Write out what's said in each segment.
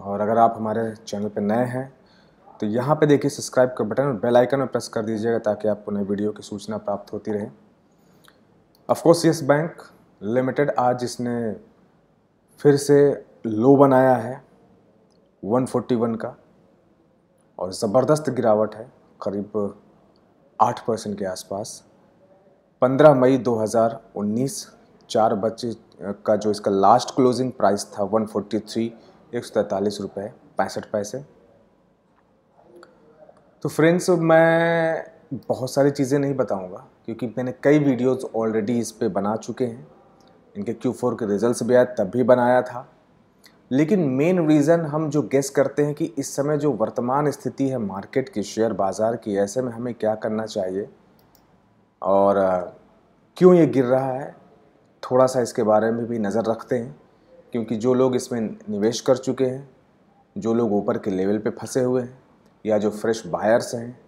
और अगर आप हमारे चैनल पर नए हैं तो यहाँ पे देखिए सब्सक्राइब का बटन और बेल आइकन में प्रेस कर दीजिएगा ताकि आपको नए वीडियो की सूचना प्राप्त होती रहे अफकोर्स यस बैंक लिमिटेड आज इसने फिर से लो बनाया है 141 का और ज़बरदस्त गिरावट है करीब 8 परसेंट के आसपास 15 मई 2019 चार बजे का जो इसका लास्ट क्लोजिंग प्राइस था 143 एक सौ तैंतालीस रुपये पैंसठ पैसे तो फ्रेंड्स मैं बहुत सारी चीज़ें नहीं बताऊंगा क्योंकि मैंने कई वीडियोस ऑलरेडी इस पे बना चुके हैं इनके Q4 के रिजल्ट्स भी आए तब भी बनाया था लेकिन मेन रीज़न हम जो गेस करते हैं कि इस समय जो वर्तमान स्थिति है मार्केट की शेयर बाज़ार की ऐसे में हमें क्या करना चाहिए और क्यों ये गिर रहा है थोड़ा सा इसके बारे में भी नज़र रखते हैं क्योंकि जो लोग इसमें निवेश कर चुके हैं जो लोग ऊपर के लेवल पे फंसे हुए हैं या जो फ्रेश बायर्स हैं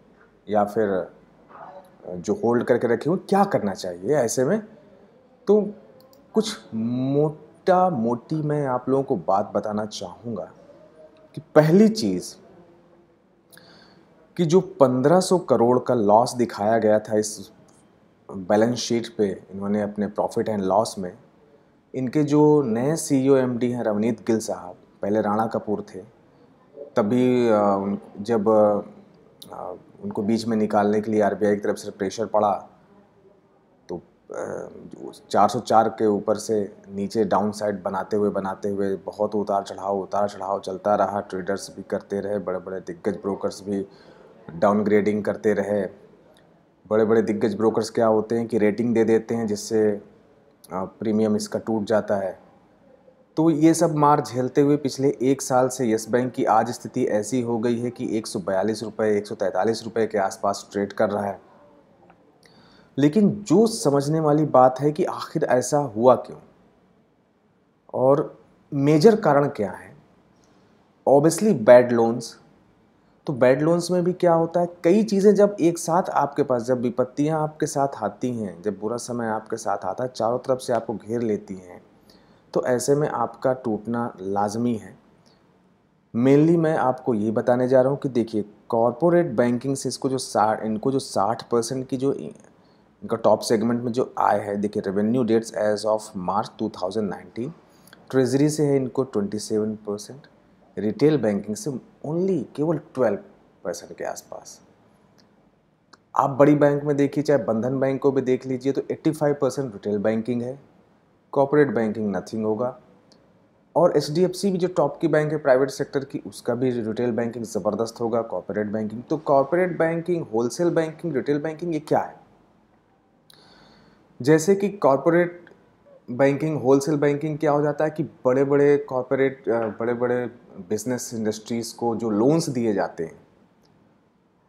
या फिर जो होल्ड करके रखे हुए क्या करना चाहिए ऐसे में तो कुछ मोटा मोटी मैं आप लोगों को बात बताना चाहूँगा कि पहली चीज़ कि जो 1500 करोड़ का लॉस दिखाया गया था इस बैलेंस शीट पे इन्होंने अपने प्रॉफिट एंड लॉस में इनके जो नए सी ओ एम डी हैं रवनीत गिल साहब पहले राणा कपूर थे तभी जब उनको बीच में निकालने के लिए आर की तरफ से प्रेशर पड़ा तो 404 के ऊपर से नीचे डाउन साइड बनाते हुए बनाते हुए बहुत उतार चढ़ाव उतार चढ़ाव चलता रहा ट्रेडर्स भी करते रहे बड़े बड़े दिग्गज ब्रोकर्स भी डाउनग्रेडिंग करते रहे बड़े बड़े दिग्गज ब्रोकर्स क्या होते हैं कि रेटिंग दे देते हैं जिससे प्रीमियम इसका टूट जाता है तो ये सब मार झेलते हुए पिछले एक साल से येस बैंक की आज स्थिति ऐसी हो गई है कि एक सौ बयालीस रुपये एक सौ तैंतालीस रुपये के आसपास ट्रेड कर रहा है लेकिन जो समझने वाली बात है कि आखिर ऐसा हुआ क्यों और मेजर कारण क्या है ऑब्वियसली बैड लोन्स तो बैड लोन्स में भी क्या होता है कई चीज़ें जब एक साथ आपके पास जब विपत्तियाँ आपके साथ आती हैं जब बुरा समय आपके साथ आता है चारों तरफ से आपको घेर लेती हैं तो ऐसे में आपका टूटना लाजमी है मेनली मैं आपको ये बताने जा रहा हूँ कि देखिए कॉरपोरेट बैंकिंग से इसको जो साठ इनको जो साठ परसेंट की जो इनका टॉप सेगमेंट में जो आय है देखिए revenue dates as of March 2019 treasury से है इनको 27 परसेंट रिटेल बैंकिंग से ओनली केवल ट्वेल्व परसेंट के आसपास आप बड़ी बैंक में देखिए चाहे बंधन बैंक को भी देख लीजिए तो 85 परसेंट रिटेल बैंकिंग है कॉपोरेट बैंकिंग नथिंग होगा और एच भी जो टॉप की बैंक है प्राइवेट सेक्टर की उसका भी रिटेल बैंकिंग ज़बरदस्त होगा कॉपोरेट बैंकिंग तो corporate banking wholesale banking retail banking ये क्या है जैसे कि कॉरपोरेट बैंकिंग होलसेल बैंकिंग क्या हो जाता है कि बड़े बड़े कॉरपोरेट बड़े बड़े बिजनेस इंडस्ट्रीज़ को जो लोन्स दिए जाते हैं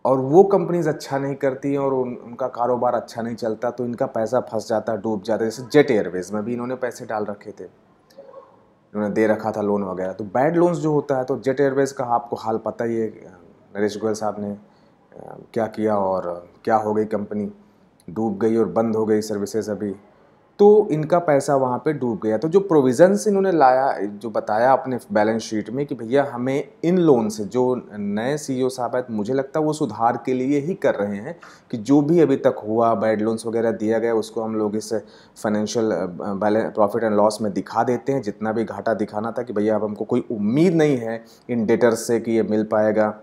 और वो कंपनीज अच्छा नहीं करती हैं और उन, उनका कारोबार अच्छा नहीं चलता तो इनका पैसा फंस जाता है डूब जाता है जैसे जेट एयरवेज में भी इन्होंने पैसे डाल रखे थे इन्होंने दे रखा था लोन वगैरह तो बैड लोन्स जो होता है तो जेट एयरवेज का आपको हाल पता ही है नरेश गोयल साहब ने क्या किया और क्या हो गई कंपनी डूब गई और बंद हो गई सर्विसेज अभी तो इनका पैसा वहाँ पे डूब गया तो जो प्रोविज़न्स इन्होंने लाया जो बताया अपने बैलेंस शीट में कि भैया हमें इन लोन से जो नए सीईओ e साहब है मुझे लगता है वो सुधार के लिए ही कर रहे हैं कि जो भी अभी तक हुआ बैड लोन्स वगैरह दिया गया उसको हम लोग इस financial balance profit and loss में दिखा देते हैं जितना भी घाटा दिखाना था कि भैया अब हमको कोई उम्मीद नहीं है इन डेटर्स से कि ये मिल पाएगा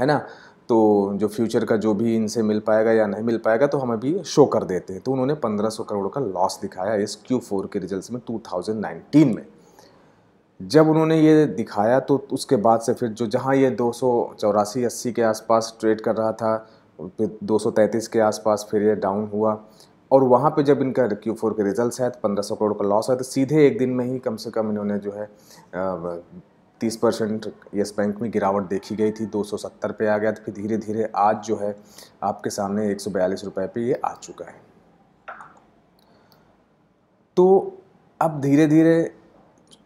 है ना तो जो फ्यूचर का जो भी इनसे मिल पाएगा या नहीं मिल पाएगा तो हम अभी शो कर देते हैं तो उन्होंने 1500 करोड़ का लॉस दिखाया इस Q4 के रिजल्ट्स में 2019 में जब उन्होंने ये दिखाया तो उसके बाद से फिर जो जहाँ ये दो सौ चौरासी अस्सी के आसपास ट्रेड कर रहा था फिर दो के आसपास फिर ये डाउन हुआ और वहाँ पे जब इनका क्यू फोर के रिजल्ट है तो पंद्रह सौ करोड़ का लॉस है तो सीधे एक दिन में ही कम से कम इन्होंने जो है 30 परसेंट येस बैंक में गिरावट देखी गई थी 270 पे आ गया था फिर धीरे धीरे आज जो है आपके सामने एक सौ रुपये पे ये आ चुका है तो अब धीरे धीरे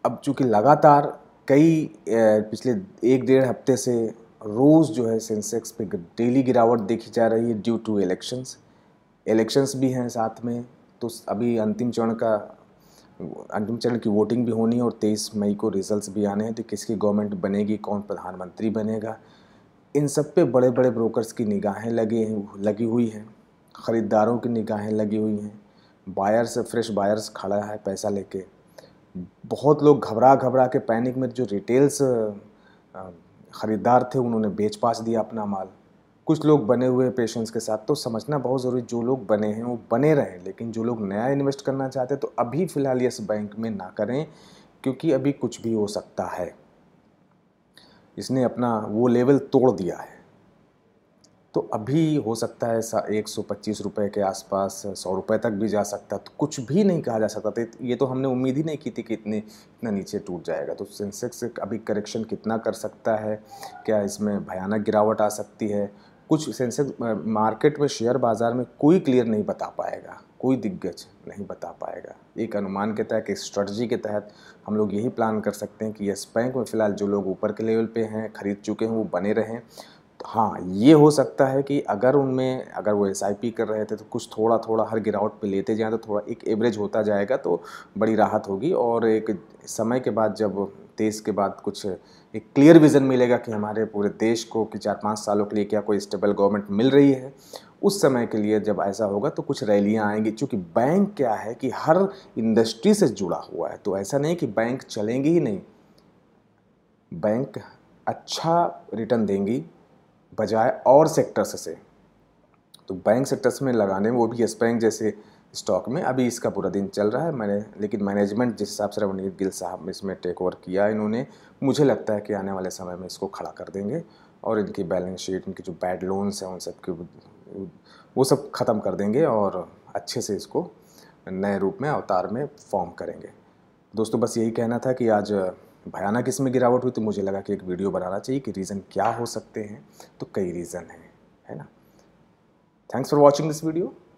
अब चूँकि लगातार कई पिछले एक डेढ़ हफ्ते से रोज़ जो है सेंसेक्स पे डेली गिरावट देखी जा रही है ड्यू टू इलेक्शंस इलेक्शंस भी हैं साथ में तो अभी अंतिम चरण का अंतिम चरण की वोटिंग भी होनी है और तेईस मई को रिजल्ट्स भी आने हैं तो किसकी गवर्नमेंट बनेगी कौन प्रधानमंत्री बनेगा इन सब पे बड़े बड़े ब्रोकर्स की निगाहें लगे लगी हुई हैं ख़रीदारों की निगाहें लगी हुई हैं बायर्स फ्रेश बायर्स खड़ा है पैसा लेके बहुत लोग घबरा घबरा के पैनिक में जो रिटेल्स ख़रीदार थे उन्होंने बेच पाच दिया अपना माल कुछ लोग बने हुए हैं पेशेंट्स के साथ तो समझना बहुत ज़रूरी जो लोग बने हैं वो बने रहें लेकिन जो लोग नया इन्वेस्ट करना चाहते हैं तो अभी फ़िलहाल यस बैंक में ना करें क्योंकि अभी कुछ भी हो सकता है इसने अपना वो लेवल तोड़ दिया है तो अभी हो सकता है एक सौ पच्चीस रुपये के आसपास सौ रुपये तक भी जा सकता तो कुछ भी नहीं कहा जा सकता था तो ये तो हमने उम्मीद ही नहीं की थी कि इतने इतना नीचे टूट जाएगा तो सेंसेक्स अभी करेक्शन कितना कर सकता है क्या इसमें भयानक गिरावट आ सकती है कुछ सेंसेक्स मार्केट में शेयर बाज़ार में कोई क्लियर नहीं बता पाएगा कोई दिग्गज नहीं बता पाएगा एक अनुमान के तहत एक स्ट्रेटजी के तहत हम लोग यही प्लान कर सकते हैं कि यस बैंक में फ़िलहाल जो लोग ऊपर के लेवल पे हैं खरीद चुके हैं वो बने रहें तो हाँ ये हो सकता है कि अगर उनमें अगर वो एस कर रहे थे तो कुछ थोड़ा थोड़ा हर गिरावट पे लेते जाएँ तो थोड़ा एक एवरेज होता जाएगा तो बड़ी राहत होगी और एक समय के बाद जब देश के बाद कुछ एक क्लियर विज़न मिलेगा कि हमारे पूरे देश को कि चार पाँच सालों के लिए क्या कोई स्टेबल गवर्नमेंट मिल रही है उस समय के लिए जब ऐसा होगा तो कुछ रैलियाँ आएंगी क्योंकि बैंक क्या है कि हर इंडस्ट्री से जुड़ा हुआ है तो ऐसा नहीं कि बैंक चलेंगी ही नहीं बैंक अच्छा रिटर्न देंगी बजाय और सेक्टर्स से तो बैंक सेक्टर्स में लगाने में वो भी यस बैंक जैसे स्टॉक में अभी इसका पूरा दिन चल रहा है मैंने लेकिन मैनेजमेंट जिस हिसाब से रवनीत गिल साहब इसमें टेक ओवर किया इन्होंने मुझे लगता है कि आने वाले समय में इसको खड़ा कर देंगे और इनकी बैलेंस शीट इनके जो बैड लोन्स हैं उन सब के वो सब ख़त्म कर देंगे और अच्छे से इसको नए रूप में अवतार में फॉर्म करेंगे दोस्तों बस यही कहना था कि आज भयानक इसमें गिरावट हुई तो मुझे लगा कि एक वीडियो बनाना चाहिए कि रीज़न क्या हो सकते हैं तो कई रीज़न हैं है ना thanks for watching this video